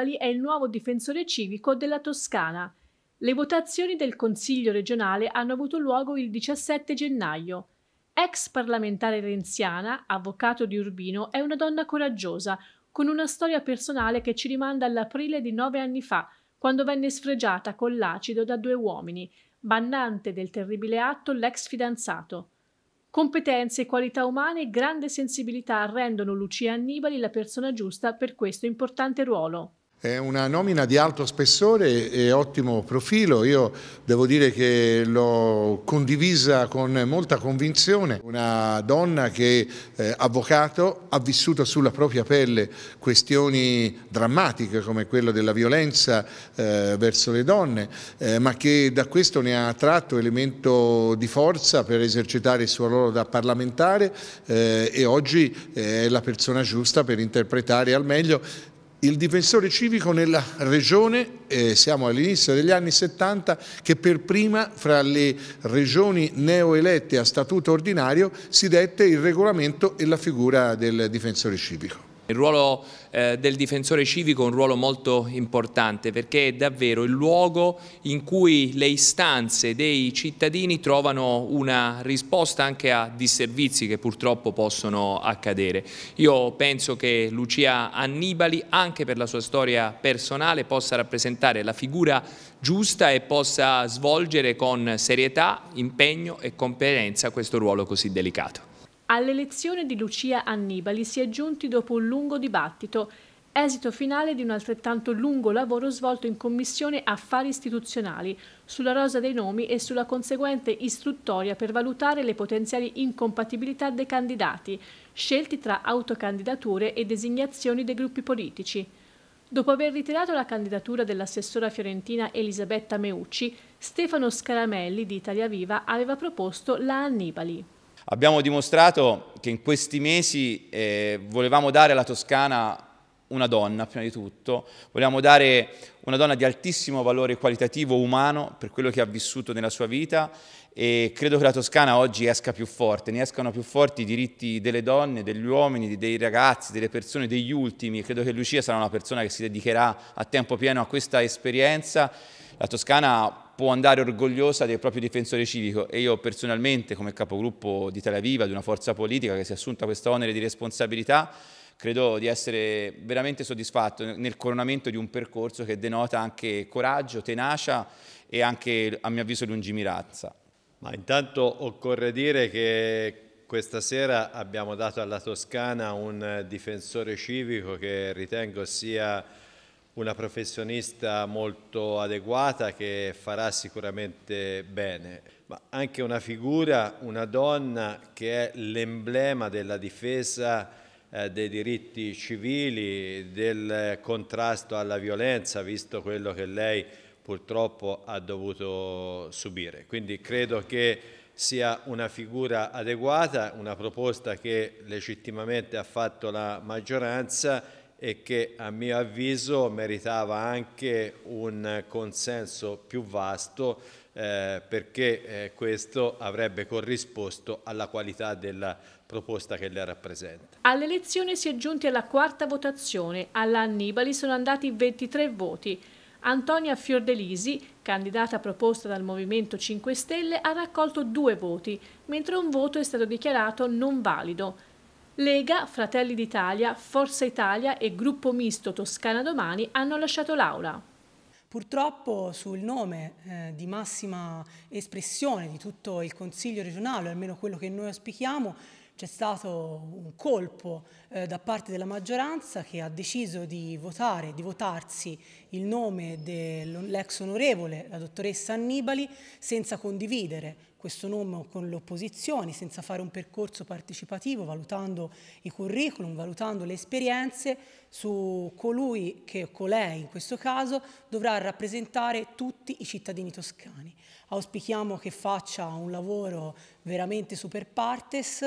Annibali è il nuovo difensore civico della Toscana. Le votazioni del Consiglio regionale hanno avuto luogo il 17 gennaio. Ex parlamentare renziana, avvocato di Urbino, è una donna coraggiosa, con una storia personale che ci rimanda all'aprile di nove anni fa, quando venne sfregiata con l'acido da due uomini, bannante del terribile atto l'ex fidanzato. Competenze, qualità umane e grande sensibilità rendono Lucia Annibali la persona giusta per questo importante ruolo. È una nomina di alto spessore e ottimo profilo, io devo dire che l'ho condivisa con molta convinzione, una donna che eh, avvocato ha vissuto sulla propria pelle questioni drammatiche come quella della violenza eh, verso le donne, eh, ma che da questo ne ha tratto elemento di forza per esercitare il suo ruolo da parlamentare eh, e oggi eh, è la persona giusta per interpretare al meglio il difensore civico nella regione, eh, siamo all'inizio degli anni 70, che per prima fra le regioni neoelette a statuto ordinario si dette il regolamento e la figura del difensore civico. Il ruolo eh, del difensore civico è un ruolo molto importante perché è davvero il luogo in cui le istanze dei cittadini trovano una risposta anche a disservizi che purtroppo possono accadere. Io penso che Lucia Annibali anche per la sua storia personale possa rappresentare la figura giusta e possa svolgere con serietà, impegno e competenza questo ruolo così delicato. All'elezione di Lucia Annibali si è giunti dopo un lungo dibattito, esito finale di un altrettanto lungo lavoro svolto in Commissione Affari Istituzionali sulla rosa dei nomi e sulla conseguente istruttoria per valutare le potenziali incompatibilità dei candidati, scelti tra autocandidature e designazioni dei gruppi politici. Dopo aver ritirato la candidatura dell'assessora fiorentina Elisabetta Meucci, Stefano Scaramelli di Italia Viva aveva proposto la Annibali. Abbiamo dimostrato che in questi mesi eh, volevamo dare alla Toscana una donna, prima di tutto, volevamo dare una donna di altissimo valore qualitativo umano per quello che ha vissuto nella sua vita e credo che la Toscana oggi esca più forte, ne escano più forti i diritti delle donne, degli uomini, dei ragazzi, delle persone, degli ultimi. Credo che Lucia sarà una persona che si dedicherà a tempo pieno a questa esperienza. La Toscana può andare orgogliosa del proprio difensore civico e io personalmente come capogruppo di Tel Aviv, di una forza politica che si è assunta questo onere di responsabilità, credo di essere veramente soddisfatto nel coronamento di un percorso che denota anche coraggio, tenacia e anche a mio avviso lungimiranza. Ma intanto occorre dire che questa sera abbiamo dato alla Toscana un difensore civico che ritengo sia una professionista molto adeguata che farà sicuramente bene, ma anche una figura, una donna che è l'emblema della difesa eh, dei diritti civili, del contrasto alla violenza, visto quello che lei purtroppo ha dovuto subire. Quindi credo che sia una figura adeguata, una proposta che legittimamente ha fatto la maggioranza e che a mio avviso meritava anche un consenso più vasto eh, perché eh, questo avrebbe corrisposto alla qualità della proposta che le rappresenta. All'elezione si è giunti alla quarta votazione, alla Annibali sono andati 23 voti. Antonia Fiordelisi, candidata proposta dal Movimento 5 Stelle, ha raccolto due voti, mentre un voto è stato dichiarato non valido. Lega, Fratelli d'Italia, Forza Italia e Gruppo Misto Toscana Domani hanno lasciato l'aula. Purtroppo sul nome eh, di massima espressione di tutto il Consiglio regionale, almeno quello che noi auspichiamo, c'è stato un colpo eh, da parte della maggioranza che ha deciso di votare, di votarsi il nome dell'ex onorevole, la dottoressa Annibali, senza condividere questo nome con le opposizioni, senza fare un percorso partecipativo, valutando i curriculum, valutando le esperienze su colui che o colei in questo caso dovrà rappresentare tutti i cittadini toscani. Auspichiamo che faccia un lavoro veramente super partes,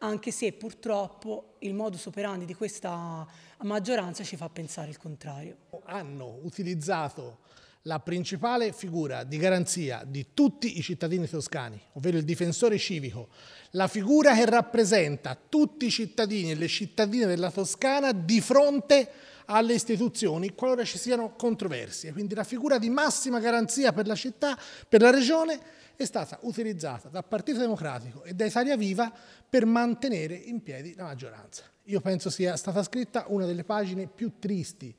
anche se purtroppo il modus operandi di questa maggioranza ci fa pensare il contrario. Hanno utilizzato la principale figura di garanzia di tutti i cittadini toscani, ovvero il difensore civico, la figura che rappresenta tutti i cittadini e le cittadine della Toscana di fronte alle istituzioni qualora ci siano controversie. Quindi la figura di massima garanzia per la città, per la regione, è stata utilizzata dal Partito Democratico e da Italia Viva per mantenere in piedi la maggioranza. Io penso sia stata scritta una delle pagine più tristi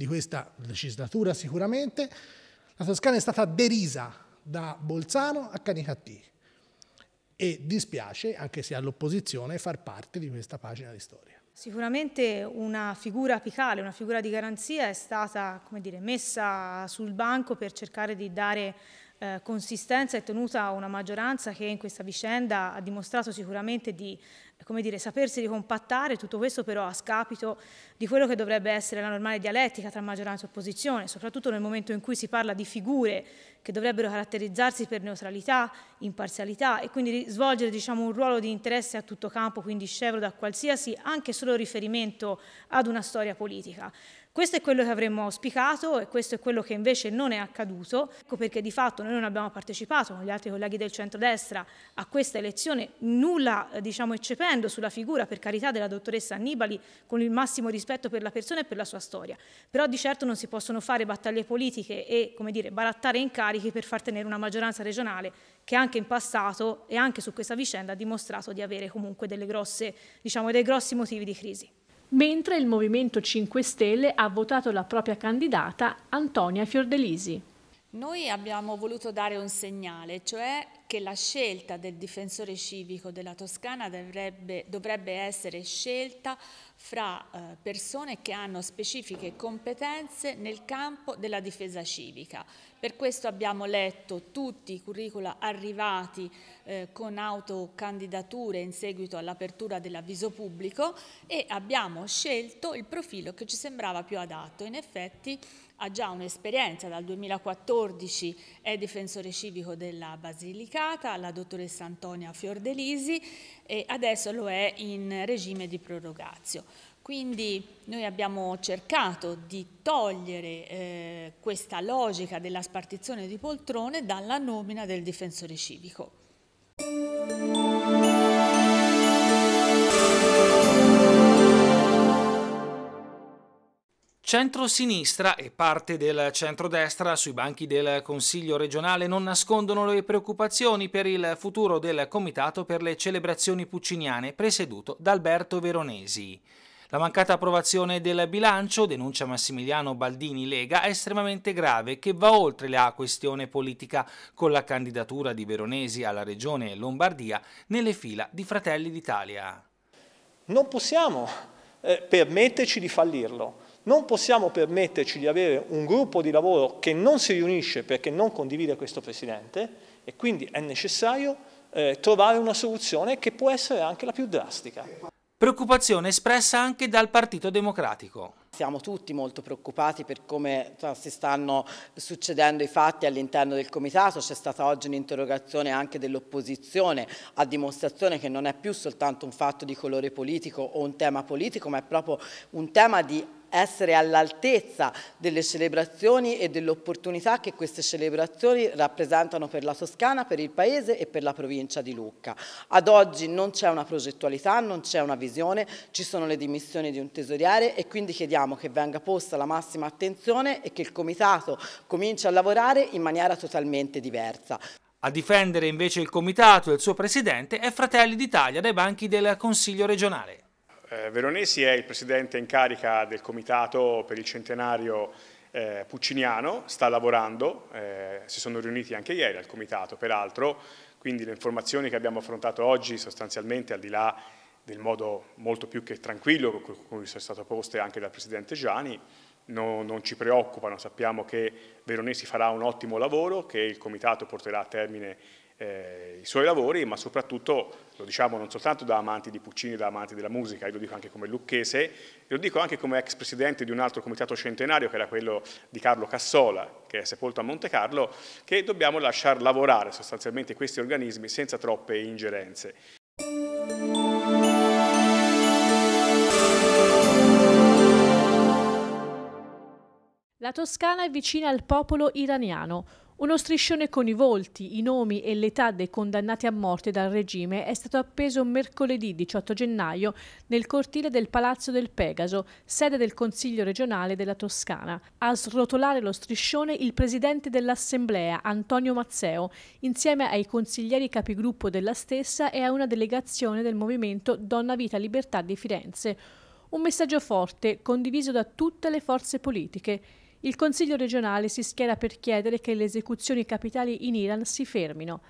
di questa legislatura sicuramente, la Toscana è stata derisa da Bolzano a Canicattì e dispiace, anche se all'opposizione, far parte di questa pagina di storia. Sicuramente una figura apicale, una figura di garanzia è stata dire, messa sul banco per cercare di dare eh, consistenza e tenuta a una maggioranza che in questa vicenda ha dimostrato sicuramente di come dire, sapersi ricompattare, tutto questo però a scapito di quello che dovrebbe essere la normale dialettica tra maggioranza e opposizione, soprattutto nel momento in cui si parla di figure che dovrebbero caratterizzarsi per neutralità, imparzialità e quindi svolgere diciamo, un ruolo di interesse a tutto campo, quindi scevro da qualsiasi, anche solo riferimento ad una storia politica. Questo è quello che avremmo auspicato e questo è quello che invece non è accaduto, ecco perché di fatto noi non abbiamo partecipato con gli altri colleghi del centrodestra a questa elezione, nulla eh, diciamo eccependo sulla figura per carità della dottoressa Annibali con il massimo rispetto per la persona e per la sua storia. Però di certo non si possono fare battaglie politiche e come dire, barattare incarichi per far tenere una maggioranza regionale che anche in passato e anche su questa vicenda ha dimostrato di avere comunque delle grosse, diciamo, dei grossi motivi di crisi mentre il Movimento 5 Stelle ha votato la propria candidata Antonia Fiordelisi. Noi abbiamo voluto dare un segnale, cioè che la scelta del difensore civico della Toscana dovrebbe, dovrebbe essere scelta fra eh, persone che hanno specifiche competenze nel campo della difesa civica. Per questo abbiamo letto tutti i curricula arrivati eh, con autocandidature in seguito all'apertura dell'avviso pubblico e abbiamo scelto il profilo che ci sembrava più adatto. In effetti ha già un'esperienza, dal 2014 è difensore civico della Basilica, limitata, la dottoressa Antonia Fiordelisi, e adesso lo è in regime di prorogazio. Quindi noi abbiamo cercato di togliere eh, questa logica della spartizione di poltrone dalla nomina del difensore civico. Centrosinistra e parte del centro-destra sui banchi del Consiglio regionale non nascondono le preoccupazioni per il futuro del Comitato per le celebrazioni pucciniane presieduto da Alberto Veronesi. La mancata approvazione del bilancio, denuncia Massimiliano Baldini Lega, è estremamente grave che va oltre la questione politica con la candidatura di Veronesi alla regione Lombardia nelle fila di Fratelli d'Italia. Non possiamo eh, permetterci di fallirlo non possiamo permetterci di avere un gruppo di lavoro che non si riunisce perché non condivide questo Presidente e quindi è necessario eh, trovare una soluzione che può essere anche la più drastica. Preoccupazione espressa anche dal Partito Democratico. Siamo tutti molto preoccupati per come si stanno succedendo i fatti all'interno del Comitato, c'è stata oggi un'interrogazione anche dell'opposizione a dimostrazione che non è più soltanto un fatto di colore politico o un tema politico ma è proprio un tema di essere all'altezza delle celebrazioni e dell'opportunità che queste celebrazioni rappresentano per la Toscana, per il Paese e per la provincia di Lucca. Ad oggi non c'è una progettualità, non c'è una visione, ci sono le dimissioni di un tesoriere e quindi chiediamo che venga posta la massima attenzione e che il Comitato cominci a lavorare in maniera totalmente diversa. A difendere invece il Comitato e il suo Presidente è Fratelli d'Italia dai banchi del Consiglio regionale. Eh, Veronesi è il presidente in carica del comitato per il centenario eh, pucciniano, sta lavorando, eh, si sono riuniti anche ieri al comitato peraltro, quindi le informazioni che abbiamo affrontato oggi sostanzialmente al di là del modo molto più che tranquillo con cui sono state poste anche dal Presidente Gianni, no, non ci preoccupano, sappiamo che Veronesi farà un ottimo lavoro, che il Comitato porterà a termine eh, i suoi lavori, ma soprattutto, lo diciamo non soltanto da amanti di Puccini, da amanti della musica, io lo dico anche come lucchese, e lo dico anche come ex presidente di un altro comitato centenario, che era quello di Carlo Cassola, che è sepolto a Monte Carlo, che dobbiamo lasciar lavorare sostanzialmente questi organismi senza troppe ingerenze. La Toscana è vicina al popolo iraniano, uno striscione con i volti, i nomi e l'età dei condannati a morte dal regime è stato appeso mercoledì 18 gennaio nel cortile del Palazzo del Pegaso, sede del Consiglio regionale della Toscana. A srotolare lo striscione il presidente dell'Assemblea, Antonio Mazzeo, insieme ai consiglieri capigruppo della stessa e a una delegazione del movimento Donna Vita Libertà di Firenze. Un messaggio forte, condiviso da tutte le forze politiche. Il Consiglio regionale si schiera per chiedere che le esecuzioni capitali in Iran si fermino.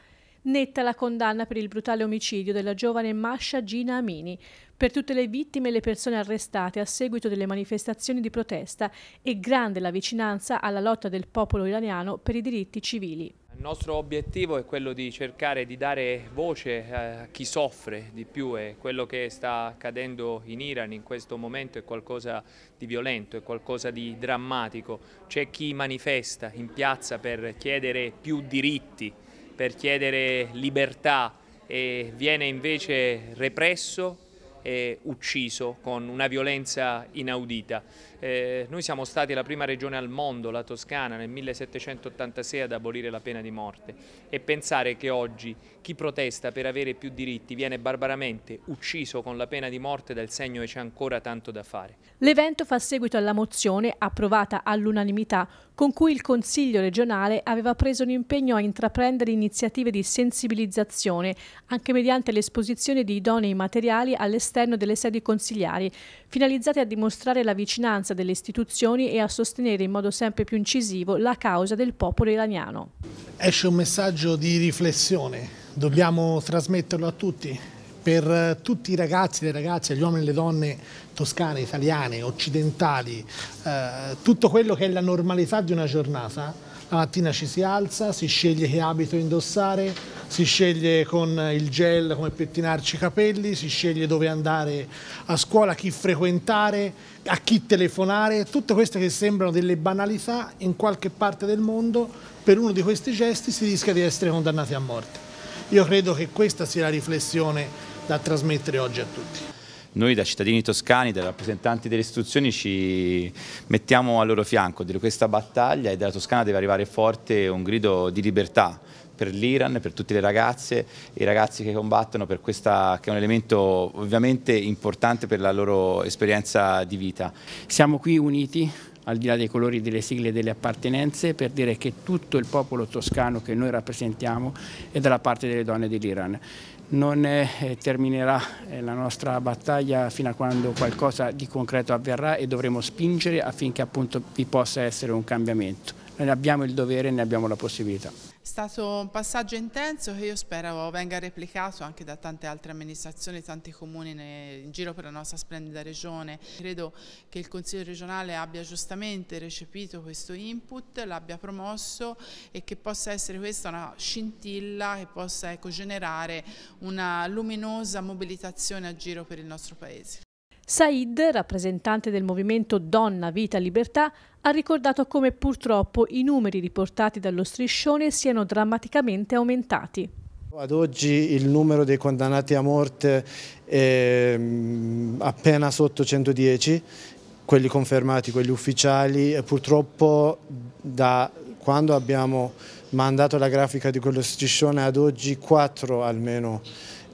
Netta la condanna per il brutale omicidio della giovane Masha Gina Amini, per tutte le vittime e le persone arrestate a seguito delle manifestazioni di protesta e grande la vicinanza alla lotta del popolo iraniano per i diritti civili. Il nostro obiettivo è quello di cercare di dare voce a chi soffre di più e quello che sta accadendo in Iran in questo momento è qualcosa di violento, è qualcosa di drammatico. C'è chi manifesta in piazza per chiedere più diritti, per chiedere libertà e viene invece represso e ucciso con una violenza inaudita. Eh, noi siamo stati la prima regione al mondo, la Toscana, nel 1786 ad abolire la pena di morte e pensare che oggi chi protesta per avere più diritti viene barbaramente ucciso con la pena di morte dal segno che c'è ancora tanto da fare. L'evento fa seguito alla mozione approvata all'unanimità con cui il Consiglio regionale aveva preso un impegno a intraprendere iniziative di sensibilizzazione anche mediante l'esposizione di idonei materiali all'esterno delle sedi consigliari, finalizzate a dimostrare la vicinanza vigilanza delle istituzioni e a sostenere in modo sempre più incisivo la causa del popolo iraniano. Esce un messaggio di riflessione, dobbiamo trasmetterlo a tutti, per eh, tutti i ragazzi, e le ragazze, gli uomini e le donne toscane, italiane, occidentali, eh, tutto quello che è la normalità di una giornata la mattina ci si alza, si sceglie che abito indossare, si sceglie con il gel come pettinarci i capelli, si sceglie dove andare a scuola, chi frequentare, a chi telefonare, tutte queste che sembrano delle banalità in qualche parte del mondo, per uno di questi gesti si rischia di essere condannati a morte. Io credo che questa sia la riflessione da trasmettere oggi a tutti noi da cittadini toscani, da rappresentanti delle istituzioni ci mettiamo al loro fianco di questa battaglia e dalla Toscana deve arrivare forte un grido di libertà per l'Iran, per tutte le ragazze e i ragazzi che combattono per questa che è un elemento ovviamente importante per la loro esperienza di vita. Siamo qui uniti al di là dei colori delle sigle e delle appartenenze, per dire che tutto il popolo toscano che noi rappresentiamo è dalla parte delle donne dell'Iran non eh, terminerà eh, la nostra battaglia fino a quando qualcosa di concreto avverrà e dovremo spingere affinché appunto vi possa essere un cambiamento. Noi abbiamo il dovere e ne abbiamo la possibilità. È stato un passaggio intenso che io spero venga replicato anche da tante altre amministrazioni, tanti comuni in giro per la nostra splendida regione. Credo che il Consiglio regionale abbia giustamente recepito questo input, l'abbia promosso e che possa essere questa una scintilla che possa ecco, generare una luminosa mobilitazione a giro per il nostro Paese. Said, rappresentante del movimento Donna, Vita, Libertà, ha ricordato come purtroppo i numeri riportati dallo striscione siano drammaticamente aumentati. Ad oggi il numero dei condannati a morte è mm, appena sotto 110, quelli confermati, quelli ufficiali, e purtroppo da quando abbiamo mandato la grafica di quello striscione ad oggi quattro almeno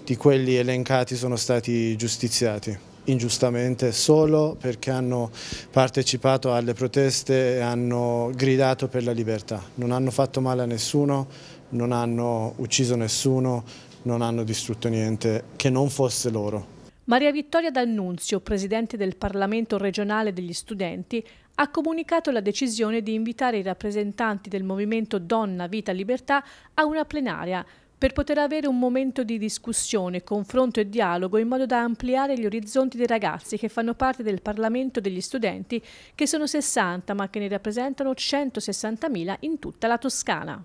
di quelli elencati sono stati giustiziati ingiustamente solo perché hanno partecipato alle proteste e hanno gridato per la libertà. Non hanno fatto male a nessuno, non hanno ucciso nessuno, non hanno distrutto niente che non fosse loro. Maria Vittoria D'Annunzio, presidente del Parlamento regionale degli studenti, ha comunicato la decisione di invitare i rappresentanti del movimento Donna Vita Libertà a una plenaria per poter avere un momento di discussione, confronto e dialogo in modo da ampliare gli orizzonti dei ragazzi che fanno parte del Parlamento degli studenti, che sono 60 ma che ne rappresentano 160.000 in tutta la Toscana.